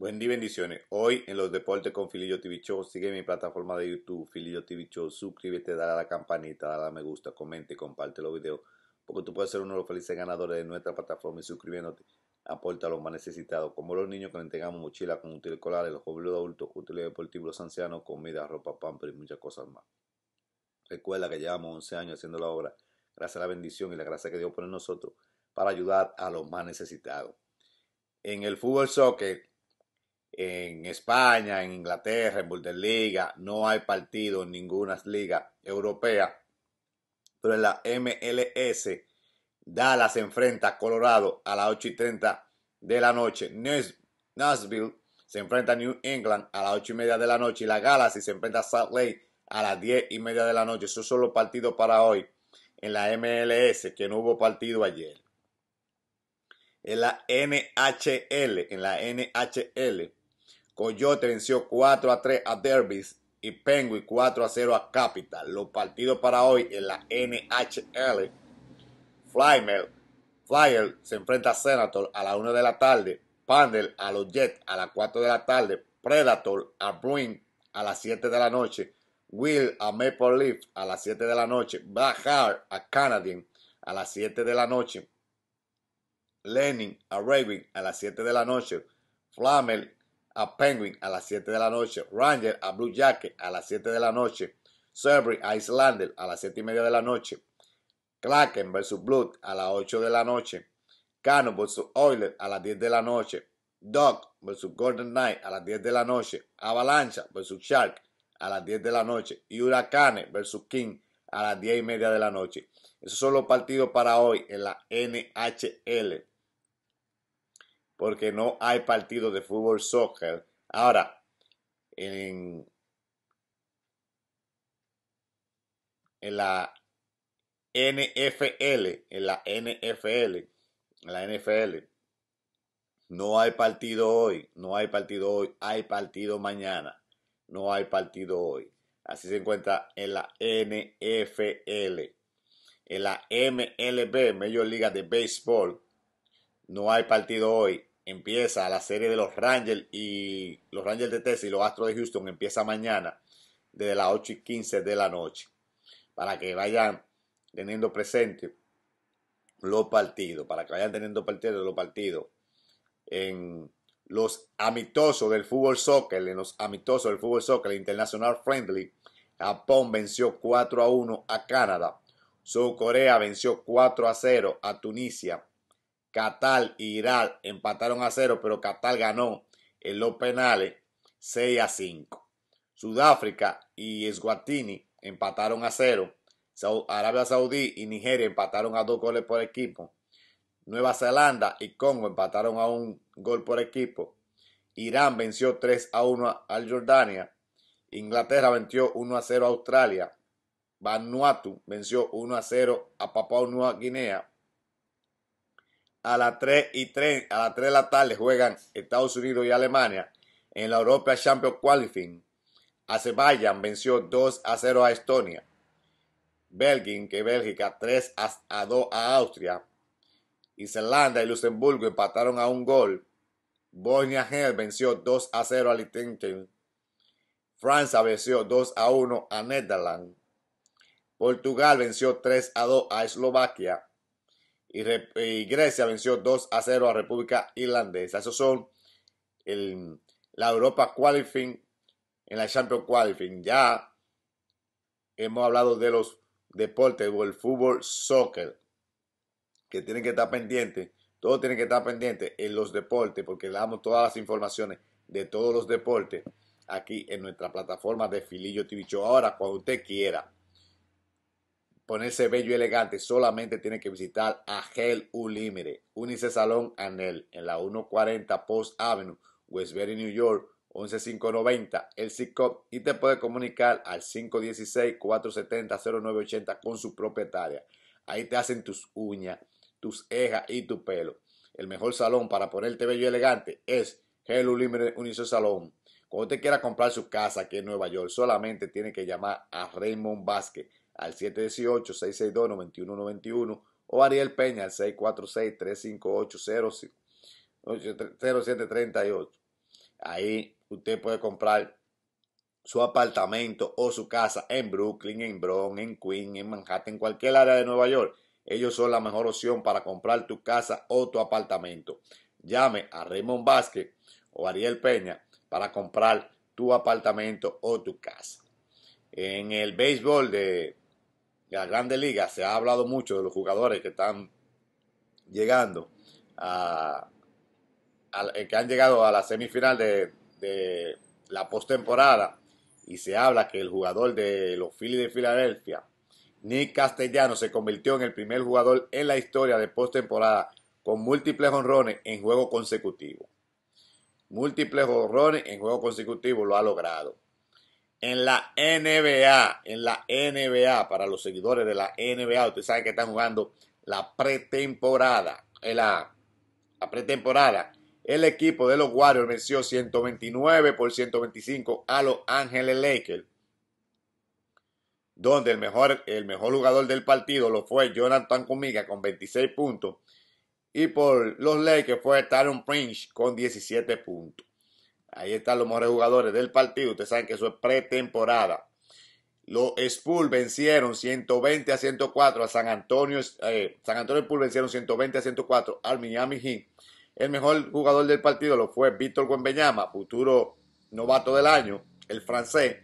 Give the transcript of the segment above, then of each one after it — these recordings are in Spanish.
Buen día, bendiciones. Hoy en los deportes con Filillo TV Show, sigue mi plataforma de YouTube, Filillo TV Show, suscríbete, dale a la campanita, dale a me gusta, comente, y comparte los videos, porque tú puedes ser uno de los felices ganadores de nuestra plataforma y suscribiéndote aporta a los más necesitados, como los niños que le entregamos mochilas, con útiles escolares, los jóvenes adultos, útiles deportivos, los ancianos, comida, ropa, pamper y muchas cosas más. Recuerda que llevamos 11 años haciendo la obra, gracias a la bendición y la gracia que Dios pone en nosotros para ayudar a los más necesitados. En el fútbol soccer, en España, en Inglaterra, en Bundesliga, no hay partido en ninguna liga europea. Pero en la MLS, Dallas enfrenta a Colorado a las 8 y 30 de la noche. Nashville se enfrenta a New England a las 8 y media de la noche. Y la Galaxy se enfrenta a Salt Lake a las 10 y media de la noche. Esos son los partidos para hoy en la MLS, que no hubo partido ayer. En la NHL, en la NHL, Coyote venció 4 a 3 a Derbys y Penguin 4 a 0 a Capital. Los partidos para hoy en la NHL. Flyer, se enfrenta a Senator a las 1 de la tarde. Pandel a los Jets a las 4 de la tarde. Predator a Bruin a las 7 de la noche. Will a Maple Leaf a las 7 de la noche. Bajar a Canadian a las 7 de la noche. Lenin a Raven a las 7 de la noche. Flamel a Penguin a las 7 de la noche, Ranger a Blue Jacket a las 7 de la noche, Surrey a Islander a las 7 y media de la noche, Kraken vs. Blood a las 8 de la noche, Cano vs. Oiler a las 10 de la noche, Dog vs. Golden Knight a las 10 de la noche, Avalancha vs. Shark a las 10 de la noche y Huracanes versus King a las 10 y media de la noche. Esos son los partidos para hoy en la NHL porque no hay partido de fútbol soccer. Ahora, en, en la NFL, en la NFL, en la NFL, no hay partido hoy, no hay partido hoy, hay partido mañana, no hay partido hoy. Así se encuentra en la NFL. En la MLB, Major Liga de Béisbol, no hay partido hoy, empieza la serie de los Rangers y los Rangers de Texas y los Astros de Houston empieza mañana desde las 8 y 15 de la noche. Para que vayan teniendo presente los partidos, para que vayan teniendo partidos los partidos en los amistosos del fútbol soccer, en los amistosos del fútbol soccer, internacional International Friendly, Japón venció 4 a 1 a Canadá, Sud Corea venció 4 a 0 a Tunisia, Catal y Irán empataron a cero, pero Catal ganó en los penales 6 a 5. Sudáfrica y Esguatini empataron a cero. Arabia Saudí y Nigeria empataron a dos goles por equipo. Nueva Zelanda y Congo empataron a un gol por equipo. Irán venció 3 a 1 a Jordania. Inglaterra venció 1 a 0 a Australia. Vanuatu venció 1 a 0 a Papua Nueva Guinea a las 3 de la tarde juegan Estados Unidos y Alemania en la Europa Champions Qualifying. Azerbaiyán venció 2 a 0 a Estonia. Belgium, que Bélgica, 3 a 2 a Austria. Islandia y Luxemburgo empataron a un gol. Bosnia Herzegovina venció 2 a 0 a Liechtenstein. Francia venció 2 a 1 a Netherlands. Portugal venció 3 a 2 a Eslovaquia y, Grecia venció 2 a 0 a República Irlandesa. Esos son la Europa Qualifying en la Champions Qualifying. Ya hemos hablado de los deportes o el fútbol soccer que tienen que estar pendientes. todo tiene que estar pendiente en los deportes porque le damos todas las informaciones de todos los deportes aquí en nuestra plataforma de Filillo TV Show. Ahora, cuando usted quiera ponerse bello y elegante, solamente tiene que visitar a Gel Unlimited. Únice Salón Anel en la 140 Post Avenue, Westbury, New York, 11590, el CICOP, y te puede comunicar al 516-470-0980 con su propietaria. Ahí te hacen tus uñas, tus cejas y tu pelo. El mejor salón para ponerte bello y elegante es Gel Unlimited Unice Salón. Cuando te quiera comprar su casa aquí en Nueva York, solamente tiene que llamar a Raymond Vázquez al 718-662-9191 o Ariel Peña al 646-358-0738. Ahí usted puede comprar su apartamento o su casa en Brooklyn, en Bronx, en Queens, en Manhattan, en cualquier área de Nueva York. Ellos son la mejor opción para comprar tu casa o tu apartamento. Llame a Raymond Vázquez o Ariel Peña para comprar tu apartamento o tu casa. En el béisbol de la grandes Liga se ha hablado mucho de los jugadores que están llegando a, eh, que han llegado a la semifinal de, de la postemporada y se habla que el jugador de los Phillies de Filadelfia, Nick Castellano, se convirtió en el primer jugador en la historia de postemporada con múltiples honrones en juego consecutivo. Múltiples honrones en juego consecutivo lo ha logrado en la NBA, en la NBA, para los seguidores de la NBA, ustedes saben que están jugando la pretemporada, eh, la, pretemporada. El equipo de los Warriors venció 129 por 125 a Los Ángeles Lakers, donde el mejor, el mejor jugador del partido lo fue Jonathan Comiga con 26 puntos y por los Lakers fue Taron Prince con 17 puntos. Ahí están los mejores jugadores del partido. Ustedes saben que eso es pretemporada. Los Spurs vencieron 120 a 104 a San Antonio. Eh, San Antonio Spurs vencieron 120 a 104 al Miami Heat. El mejor jugador del partido lo fue Víctor Guembeñama, futuro novato del año, el francés.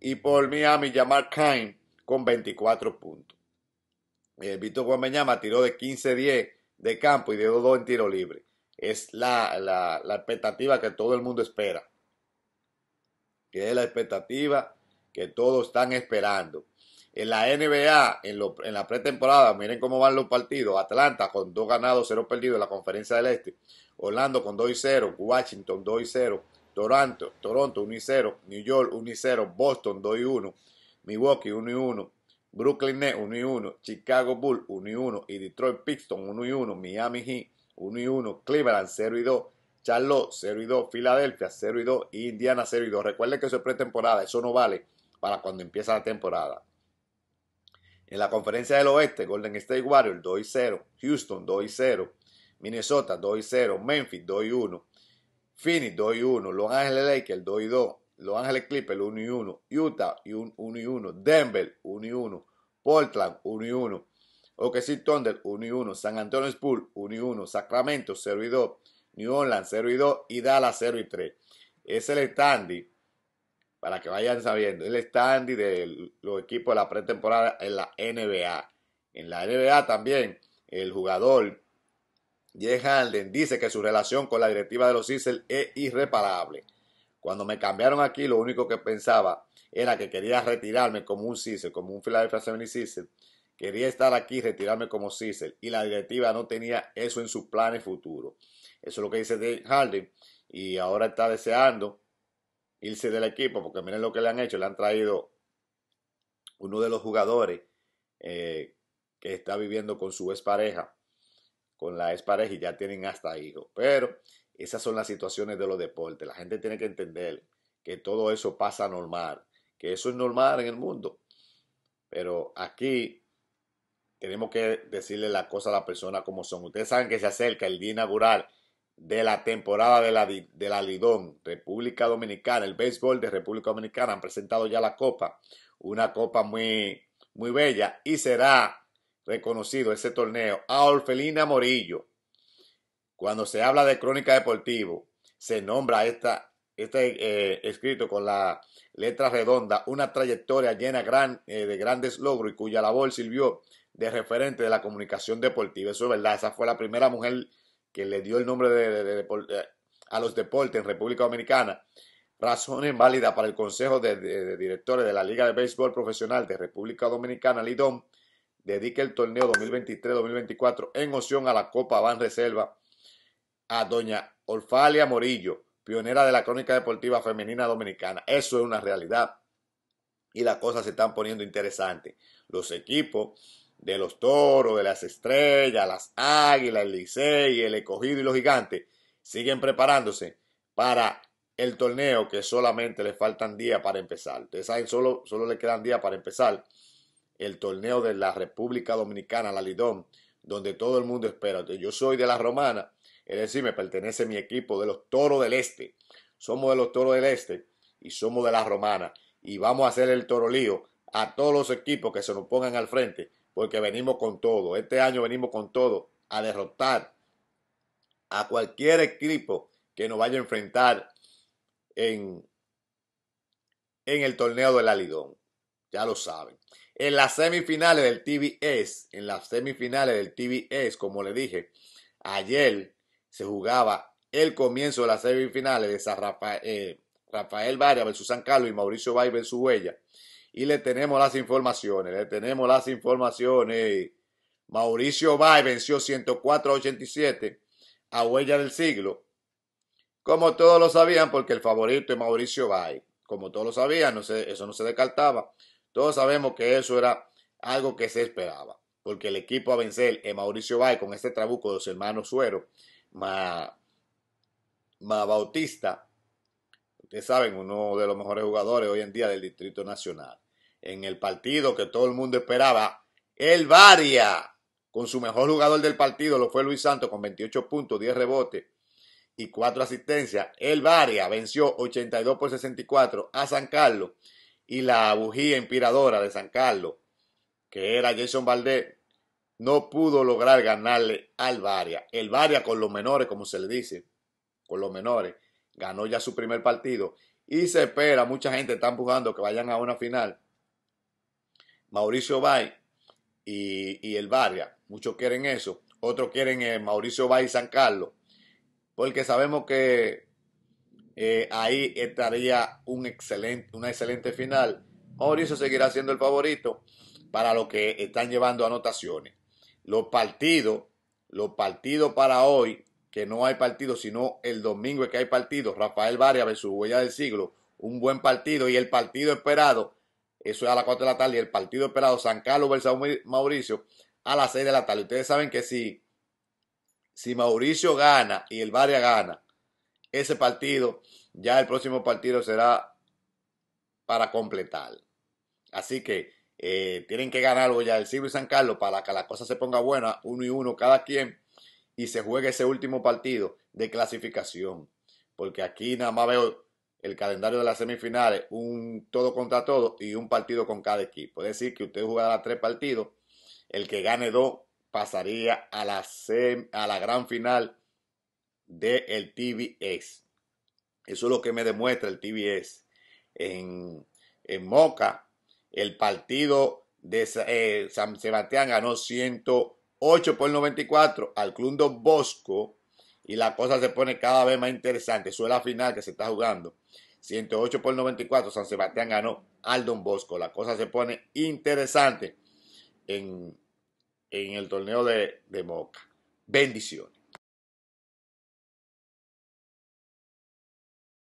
Y por Miami, Jamar Kane con 24 puntos. Eh, Víctor Guembeñama tiró de 15-10 de campo y de 2-2 en tiro libre es la, expectativa que todo el mundo espera. Que es la expectativa que todos están esperando. En la NBA, en, en, la pretemporada, miren cómo van los partidos. Atlanta con 2 ganados, 0 perdidos en la conferencia del Este. Orlando con 2 y 0. Washington 2 y 0. Toronto, Toronto 1 y 0. New York 1 y 0. Boston 2 y 1. Milwaukee 1 y 1. Brooklyn Nets 1 y 1. Chicago Bull 1 y 1. Y Detroit Pistons 1 y 1. Miami Heat 1 y 1, Cleveland 0 y 2, Charlotte 0 y 2, Filadelfia 0 y 2 y Indiana 0 y 2. Recuerden que eso es pretemporada, eso no vale para cuando empieza la temporada. En la conferencia del oeste, Golden State Warriors 2 y 0, Houston 2 y 0, Minnesota 2 y 0, Memphis 2 y 1, Phoenix 2 y 1, Los Ángeles Lakers 2 y 2, Los Ángeles Clippers 1 y 1, Utah 1 y 1, Denver 1 y 1, Portland 1 y 1, OKC Thunder 1 y 1, San Antonio Spurs 1 y 1, Sacramento 0 y 2, New Orleans 0 y 2 y Dallas 0 y 3. Es el standing, para que vayan sabiendo, es el standing de los equipos de la pretemporada en la NBA. En la NBA también el jugador Jay Harden dice que su relación con la directiva de los Sixers es irreparable. Cuando me cambiaron aquí, lo único que pensaba era que quería retirarme como un Sixer, como un Philadelphia 76 Quería estar aquí y retirarme como Cicel y la directiva no tenía eso en sus planes futuros. Eso es lo que dice Dave Harden y ahora está deseando irse del equipo porque miren lo que le han hecho. Le han traído uno de los jugadores eh, que está viviendo con su expareja, con la expareja y ya tienen hasta hijos. Pero esas son las situaciones de los deportes. La gente tiene que entender que todo eso pasa normal, que eso es normal en el mundo. Pero aquí tenemos que decirle las cosas a la persona como son. Ustedes saben que se acerca el día inaugural de la temporada de la, de la Lidón, República Dominicana, el béisbol de República Dominicana. Han presentado ya la copa, una copa muy, muy bella y será reconocido ese torneo a Orfelina Morillo. Cuando se habla de crónica deportivo, se nombra esta está eh, escrito con la letra redonda, una trayectoria llena eh, de grandes logros y cuya labor sirvió de referente de la comunicación deportiva. Eso es verdad, esa fue la primera mujer que le dio el nombre de, eh, a los deportes en República Dominicana. razón inválida para el Consejo de, Directores de la Liga de Béisbol Profesional de República Dominicana, Lidón, dedica el torneo 2023-2024 en opción a la Copa Van Reserva a doña Orfalia Morillo, pionera de la crónica deportiva femenina dominicana. Eso es una realidad. Y las cosas se están poniendo interesantes. Los equipos de los toros, de las estrellas, las águilas, el Licey, el ecogido y los gigantes siguen preparándose para el torneo que solamente le faltan días para empezar. Ustedes saben, solo, solo le quedan días para empezar el torneo de la República Dominicana, la Lidón, donde todo el mundo espera. Yo soy de la Romana es decir, me pertenece mi equipo de los Toros del Este. Somos de los Toros del Este y somos de la Romana. Y vamos a hacer el torolío a todos los equipos que se nos pongan al frente, porque venimos con todo. Este año venimos con todo a derrotar a cualquier equipo que nos vaya a enfrentar en, en el torneo del Alidón. Ya lo saben. En las semifinales del TBS, en las semifinales del TBS, como le dije, ayer se jugaba el comienzo de las semifinales de Rafael, eh, Rafael versus San Carlos y Mauricio Bay versus Huella. Y le tenemos las informaciones, le tenemos las informaciones. Mauricio Bay venció 104 a 87 a Huella del Siglo. Como todos lo sabían, porque el favorito es Mauricio Bay. Como todos lo sabían, no eso no se descartaba. Todos sabemos que eso era algo que se esperaba, porque el equipo a vencer es Mauricio Bay con este trabuco de los hermanos Suero Ma Bautista, ustedes saben, uno de los mejores jugadores hoy en día del Distrito Nacional. En el partido que todo el mundo esperaba, el Varia, con su mejor jugador del partido, lo fue Luis Santos, con 28 puntos, 10 rebotes y 4 asistencias. El Varia venció 82 por 64 a San Carlos y la bujía inspiradora de San Carlos, que era Jason Valdés, no pudo lograr ganarle al Varia. El Varia con los menores, como se le dice, con los menores, ganó ya su primer partido y se espera, mucha gente está empujando que vayan a una final. Mauricio Bay y, el Varia, muchos quieren eso, otros quieren eh, Mauricio Bay y San Carlos, porque sabemos que eh, ahí estaría un excelente, una excelente final. Mauricio seguirá siendo el favorito para lo que están llevando anotaciones los partidos, los partidos para hoy, que no hay partido, sino el domingo es que hay partido, Rafael Varias versus Huella del Siglo, un buen partido y el partido esperado, eso es a las 4 de la tarde, y el partido esperado San Carlos versus Mauricio a las 6 de la tarde. Ustedes saben que si, si Mauricio gana y el Varia gana, ese partido, ya el próximo partido será para completar. Así que eh, tienen que ganar Silvio y San Carlos para que la cosa se ponga buena, uno y uno cada quien, y se juegue ese último partido de clasificación. Porque aquí nada más veo el calendario de las semifinales, un todo contra todo y un partido con cada equipo. Es decir, que usted jugará tres partidos, el que gane dos pasaría a la, a la gran final del el TBS. Eso es lo que me demuestra el TBS. En, en Moca el partido de eh, San Sebastián ganó 108 por 94 al Club Don Bosco y la cosa se pone cada vez más interesante. Eso es la final que se está jugando. 108 por 94, San Sebastián ganó al Don Bosco. La cosa se pone interesante en, el torneo de, de Moca. Bendiciones.